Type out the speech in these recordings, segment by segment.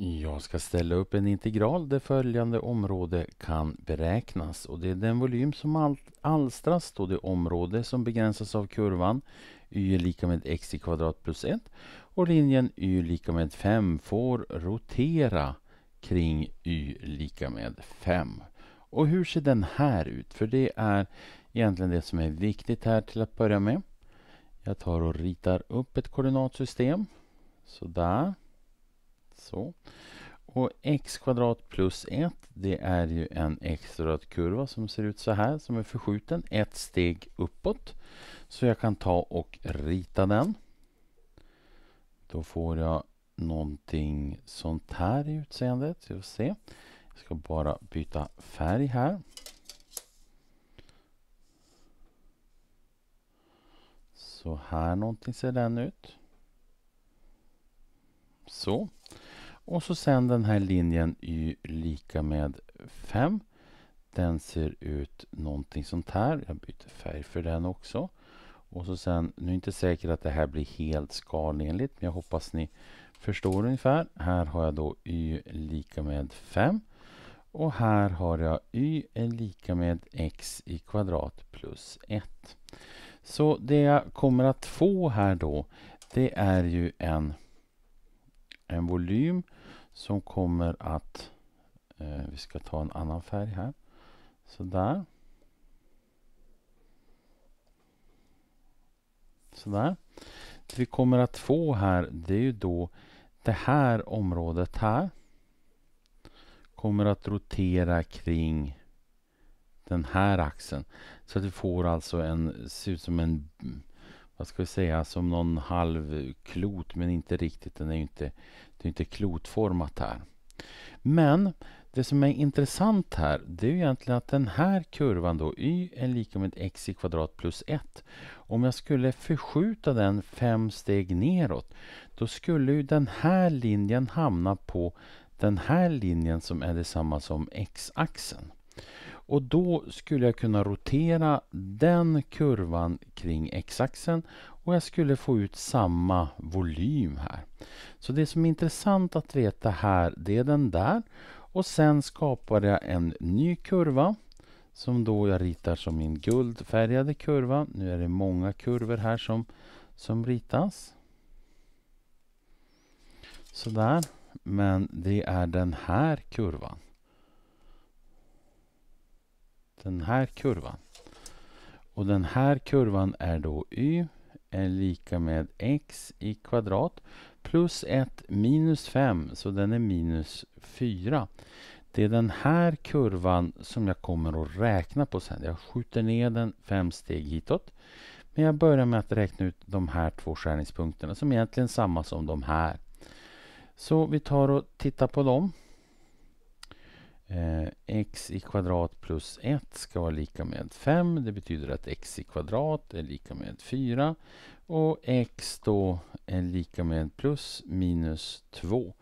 Jag ska ställa upp en integral där följande område kan beräknas. Och det är den volym som alstras då det område som begränsas av kurvan y är lika med x i kvadrat plus 1 och linjen y är lika med 5 får rotera kring y är lika med 5. Och hur ser den här ut? För det är egentligen det som är viktigt här till att börja med. Jag tar och ritar upp ett koordinatsystem. Sådär. Så. Och x kvadrat plus 1 det är ju en x-röd kurva som ser ut så här som är förskjuten ett steg uppåt. Så jag kan ta och rita den. Då får jag någonting sånt här i utseendet. Jag, se. jag ska bara byta färg här. Så här någonting ser den ut. Så. Och så sen den här linjen y lika med 5. Den ser ut någonting sånt här. Jag byter färg för den också. Och så sen, nu är det inte säkert att det här blir helt skalenligt, men jag hoppas ni förstår ungefär. Här har jag då y lika med 5. Och här har jag y är lika med x i kvadrat plus 1. Så det jag kommer att få här då, det är ju en, en volym som kommer att... Eh, vi ska ta en annan färg här. Sådär. Sådär. Det vi kommer att få här, det är ju då det här området här kommer att rotera kring den här axeln. Så att vi får alltså en, ser ut som en vad ska vi säga, som någon halv klot men inte riktigt. Den är ju inte, det är inte klotformat här. Men det som är intressant här, det är ju egentligen att den här kurvan då, y är lika med x i kvadrat plus 1. Om jag skulle förskjuta den fem steg neråt, då skulle ju den här linjen hamna på den här linjen som är detsamma som x-axeln. Och då skulle jag kunna rotera den kurvan kring x-axeln och jag skulle få ut samma volym här. Så det som är intressant att veta här, det är den där. Och sen skapar jag en ny kurva som då jag ritar som min guldfärgade kurva. Nu är det många kurvor här som, som ritas. Sådär. Men det är den här kurvan den här kurvan. Och den här kurvan är då y är lika med x i kvadrat plus 1 minus 5, så den är minus 4. Det är den här kurvan som jag kommer att räkna på sen. Jag skjuter ner den fem steg hitåt. Men jag börjar med att räkna ut de här två skärningspunkterna som egentligen är samma som de här. Så vi tar och tittar på dem. Eh, x i kvadrat plus 1 ska vara lika med 5. Det betyder att x i kvadrat är lika med 4. Och x då är lika med plus minus 2.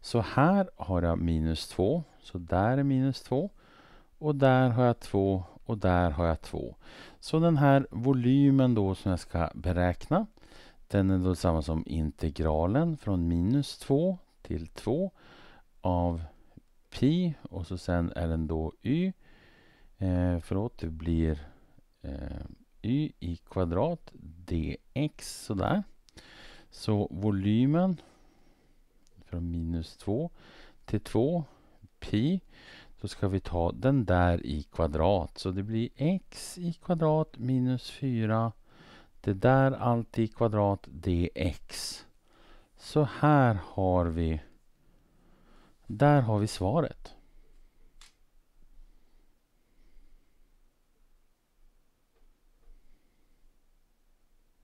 Så här har jag minus 2. Så där är minus 2. Och där har jag 2 och där har jag 2. Så den här volymen då som jag ska beräkna den är då samma som integralen från minus 2 till 2 av pi och så sen är den då y. Eh, förlåt, det blir eh, y i kvadrat dx sådär. Så volymen från minus 2 till 2 pi då ska vi ta den där i kvadrat. Så det blir x i kvadrat minus 4 det där allt i kvadrat dx. Så här har vi där har vi svaret.